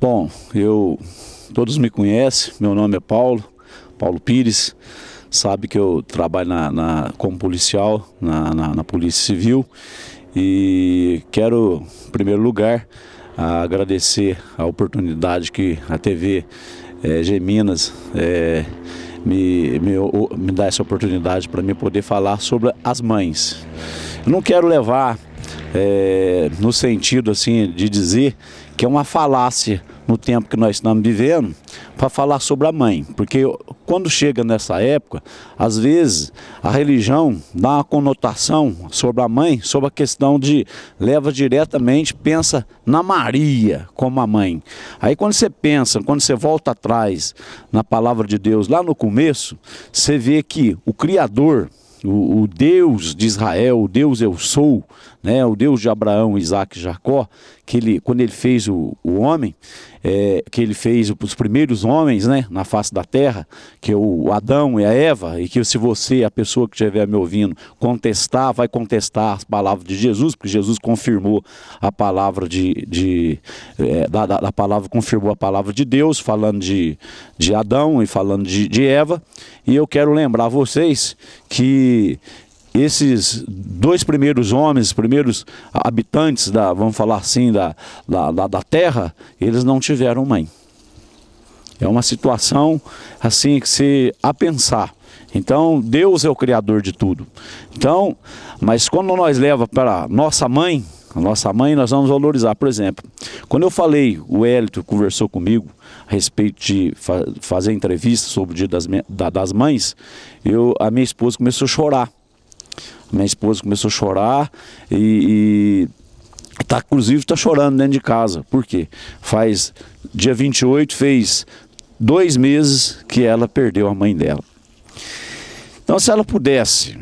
Bom, eu todos me conhecem, meu nome é Paulo, Paulo Pires, sabe que eu trabalho na, na como policial na, na, na Polícia Civil e quero, em primeiro lugar, agradecer a oportunidade que a TV é, eh, G Minas é, me, me, me dá essa oportunidade para mim poder falar sobre as mães. Eu não quero levar é, no sentido assim de dizer que é uma falácia no tempo que nós estamos vivendo, para falar sobre a mãe. Porque quando chega nessa época, às vezes a religião dá uma conotação sobre a mãe, sobre a questão de leva diretamente, pensa na Maria como a mãe. Aí quando você pensa, quando você volta atrás na palavra de Deus, lá no começo, você vê que o Criador, o, Deus de Israel, o Deus eu sou, né, o Deus de Abraão, Isaac e Jacó, que ele, quando ele fez o, o homem, é, que ele fez os primeiros homens né, na face da terra, que é o Adão e a Eva, e que se você, a pessoa que estiver me ouvindo, contestar, vai contestar as palavras de Jesus, porque Jesus confirmou a palavra de. de é, da, da, da, palavra, confirmou a palavra de Deus, falando de, de Adão e falando de, de Eva. E eu quero lembrar vocês que esses dois primeiros homens, primeiros habitantes da, vamos falar assim, da, da, da, da terra, eles não tiveram mãe. É uma situação assim que se a pensar. Então, Deus é o criador de tudo. Então, mas quando nós leva para nossa mãe, a nossa mãe, nós vamos valorizar, por exemplo. Quando eu falei, o Hélito conversou comigo a respeito de fa fazer entrevista sobre o Dia das, da, das Mães, eu, a minha esposa começou a chorar. Minha esposa começou a chorar e, e tá, inclusive está chorando dentro de casa. Por quê? Faz dia 28 fez dois meses que ela perdeu a mãe dela. Então, se ela pudesse,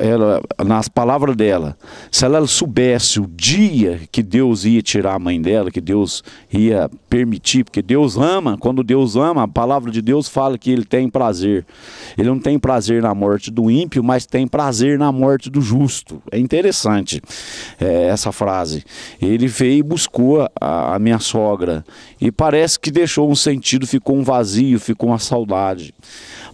ela, nas palavras dela, se ela soubesse o dia que Deus ia tirar a mãe dela, que Deus ia permitir, porque Deus ama, quando Deus ama, a palavra de Deus fala que ele tem prazer. Ele não tem prazer na morte do ímpio, mas tem prazer na morte do justo. É interessante é, essa frase. Ele veio e buscou a, a minha sogra, e parece que deixou um sentido, ficou um vazio, ficou uma saudade.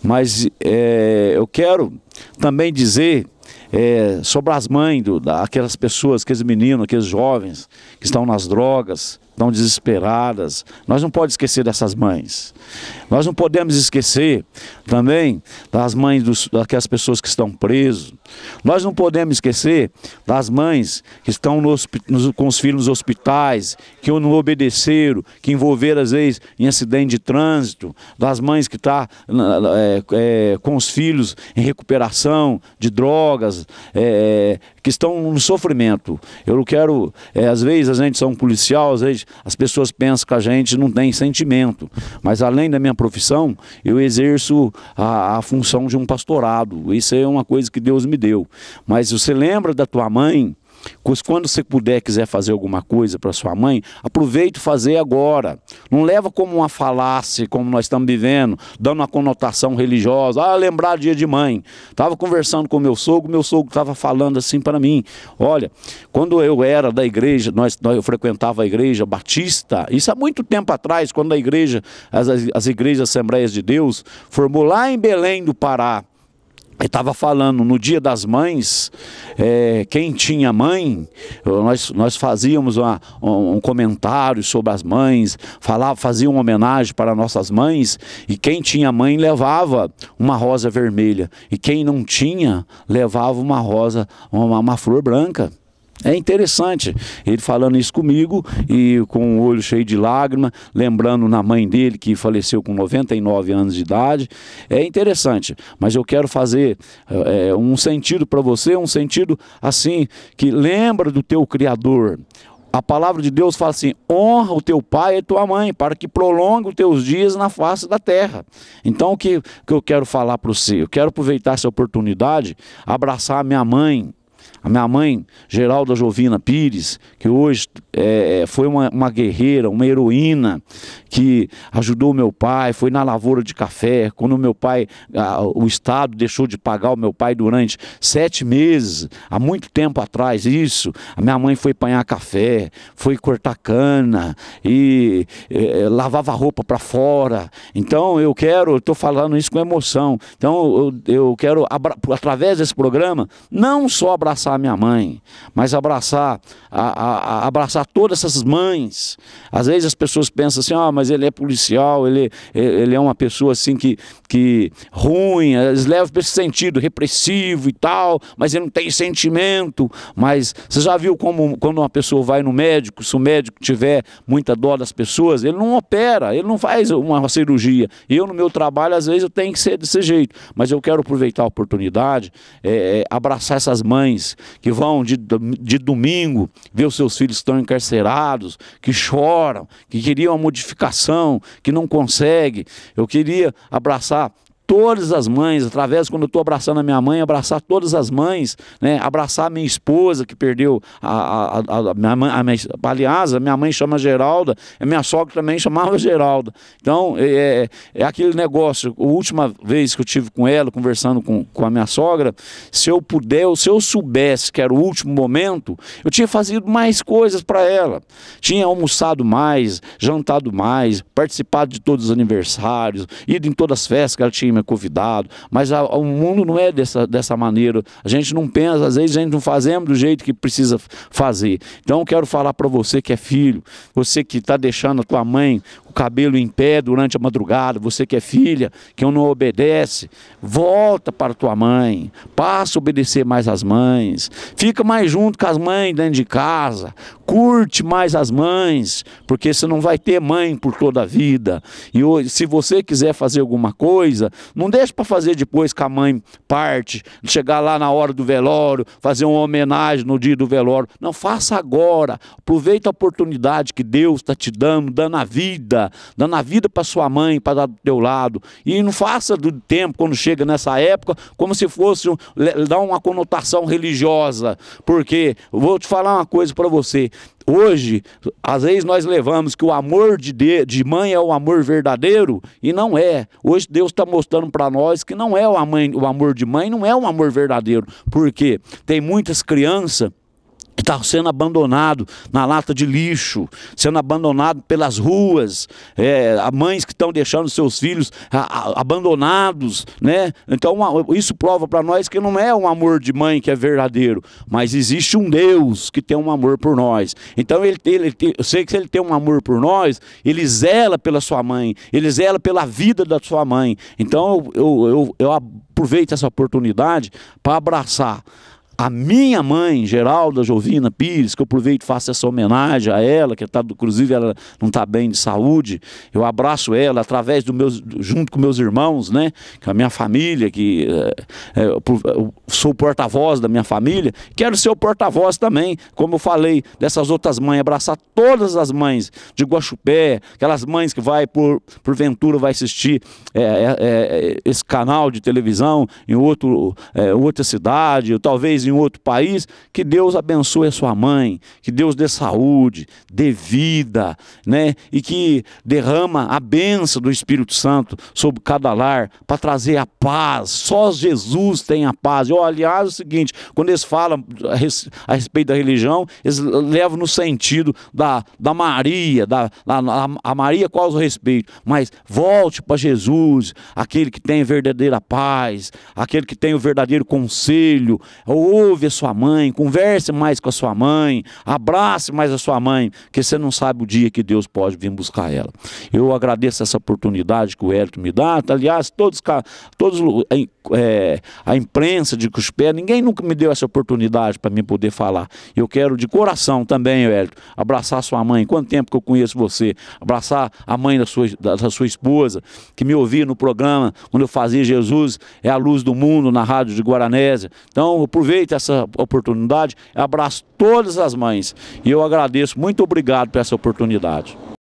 Mas é, eu quero quero também dizer é, sobre as mães do, daquelas pessoas, aqueles meninos, aqueles jovens que estão nas drogas, estão desesperadas. Nós não podemos esquecer dessas mães. Nós não podemos esquecer também das mães dos, daquelas pessoas que estão presas. Nós não podemos esquecer das mães que estão nos, com os filhos nos hospitais, que não obedeceram, que envolveram às vezes em acidente de trânsito, das mães que estão tá, é, é, com os filhos em recuperação de drogas, é, é que estão no sofrimento. Eu quero, é, às vezes a gente são policial, às vezes as pessoas pensam que a gente não tem sentimento. Mas além da minha profissão, eu exerço a, a função de um pastorado. Isso é uma coisa que Deus me deu. Mas você lembra da tua mãe? Quando você puder, quiser fazer alguma coisa para sua mãe, aproveite fazer agora. Não leva como uma falácia, como nós estamos vivendo, dando uma conotação religiosa. Ah, lembrar dia de mãe. Estava conversando com meu sogro, meu sogro estava falando assim para mim. Olha, quando eu era da igreja, nós, nós, eu frequentava a igreja batista, isso há muito tempo atrás, quando a igreja, as, as igrejas Assembleias de Deus, formou lá em Belém do Pará estava falando no Dia das Mães, é, quem tinha mãe, nós, nós fazíamos uma, um, um comentário sobre as mães, falava, fazia uma homenagem para nossas mães, e quem tinha mãe levava uma rosa vermelha, e quem não tinha levava uma rosa, uma, uma flor branca. É interessante ele falando isso comigo e com o olho cheio de lágrima, lembrando na mãe dele que faleceu com 99 anos de idade. É interessante, mas eu quero fazer é, um sentido para você, um sentido assim, que lembra do teu Criador. A palavra de Deus fala assim: honra o teu pai e tua mãe, para que prolongue os teus dias na face da terra. Então, o que, que eu quero falar para você? Eu quero aproveitar essa oportunidade, abraçar a minha mãe, a minha mãe, Geralda Jovina Pires, que hoje é, é, foi uma, uma guerreira, uma heroína, que ajudou meu pai, foi na lavoura de café, quando meu pai, a, o Estado deixou de pagar o meu pai durante sete meses, há muito tempo atrás, isso. A minha mãe foi apanhar café, foi cortar cana e é, é lavava roupa para fora. Então eu quero, estou falando isso com emoção, então eu, eu quero, através desse programa, não só abraçar abraçar a minha mãe, mas abraçar, a, a, a abraçar todas essas mães. Às vezes as pessoas pensam assim, ah, mas ele é policial, ele, ele é uma pessoa assim que, que ruim, eles levam para esse sentido repressivo e tal, mas ele não tem sentimento. Mas você já viu como quando uma pessoa vai no médico, se o médico tiver muita dó das pessoas, ele não opera, ele não faz uma cirurgia. Eu, no meu trabalho, às vezes eu tenho que ser desse jeito, mas eu quero aproveitar a oportunidade, é, é, abraçar essas mães, que vão de, de domingo ver os seus filhos que estão encarcerados, que choram, que queriam a modificação, que não consegue. Eu queria abraçar todas as mães, através quando eu estou abraçando a minha mãe, abraçar todas as mães, né? abraçar a minha esposa que perdeu a, a, a, minha mãe, a minha, aliás, a minha mãe chama Geralda, a minha sogra também chamava Geralda. Então, é, é, é aquele negócio, a última vez que eu tive com ela, conversando com, com a minha sogra, se eu puder, ou se eu soubesse que era o último momento, eu tinha fazido mais coisas para ela. Tinha almoçado mais, jantado mais, participado de todos os aniversários, ido em todas as festas que ela tinha time é convidado, mas a, a, o mundo não é dessa, dessa maneira. A gente não pensa, às vezes a gente não fazemos do jeito que precisa fazer. Então eu quero falar para você que é filho, você que está deixando a tua mãe cabelo em pé durante a madrugada, você que é filha, que não obedece, volta para tua mãe, passa a obedecer mais às mães, fica mais junto com as mães dentro de casa, curte mais as mães, porque você não vai ter mãe por toda a vida. E hoje, se você quiser fazer alguma coisa, não deixe para fazer depois que a mãe parte, chegar lá na hora do velório, fazer uma homenagem no dia do velório. Não, faça agora. Aproveita a oportunidade que Deus está te dando, dando a vida dando a vida para sua mãe, para do teu lado. E não faça do tempo, quando chega nessa época, como se fosse um, dar uma conotação religiosa. Porque, vou te falar uma coisa para você. Hoje, às vezes nós levamos que o amor de, de, de mãe é o amor verdadeiro e não é. Hoje Deus está mostrando para nós que não é o, amor, o amor de mãe, não é um amor verdadeiro. Porque tem muitas crianças está sendo abandonado na lata de lixo, sendo abandonado pelas ruas, é, mães que estão deixando seus filhos a, a, abandonados, né? Então uma, isso prova para nós que não é um amor de mãe que é verdadeiro, mas existe um Deus que tem um amor por nós. Então ele, ele, ele eu sei que se ele tem um amor por nós, ele zela pela sua mãe, ele zela pela vida da sua mãe. Então eu, eu, eu, eu aproveito essa oportunidade para abraçar a minha mãe, Geralda Jovina Pires, que eu aproveito e faço essa homenagem a ela, que tá, inclusive ela não está bem de saúde, eu abraço ela através do meus, junto com meus irmãos, né? Com a minha família, que é, é eu sou o porta-voz da minha família, quero ser o porta-voz também, como eu falei, dessas outras mães, abraçar todas as mães de Guaxupé, aquelas mães que vai por porventura vai assistir é, é, é esse canal de televisão em outro, é, outra cidade, ou talvez em outro país, que Deus abençoe a sua mãe, que Deus dê saúde, dê vida, né? E que derrama a bênção do Espírito Santo sobre cada lar para trazer a paz. Só Jesus tem a paz. Eu, aliás, é o seguinte, quando eles falam a respeito da religião, eles levam no sentido da, da Maria, da, da a Maria causa o respeito, mas volte para Jesus, aquele que tem verdadeira paz, aquele que tem o verdadeiro conselho, ou ouve a sua mãe, converse mais com a sua mãe, abrace mais a sua mãe, porque você não sabe o dia que Deus pode vir buscar ela. Eu agradeço essa oportunidade que o Hélio me dá. Aliás, todos, todos é, a imprensa de Cuspé, ninguém nunca me deu essa oportunidade para mim poder falar. Eu quero de coração também, Hélio, abraçar sua mãe. Quanto tempo que eu conheço você? Abraçar a mãe da sua, da, sua esposa, que me ouvia no programa quando eu fazia Jesus é a luz do mundo na rádio de Guaranésia. Então, aproveito essa oportunidade, abraço todas as mães e eu agradeço, muito obrigado por essa oportunidade.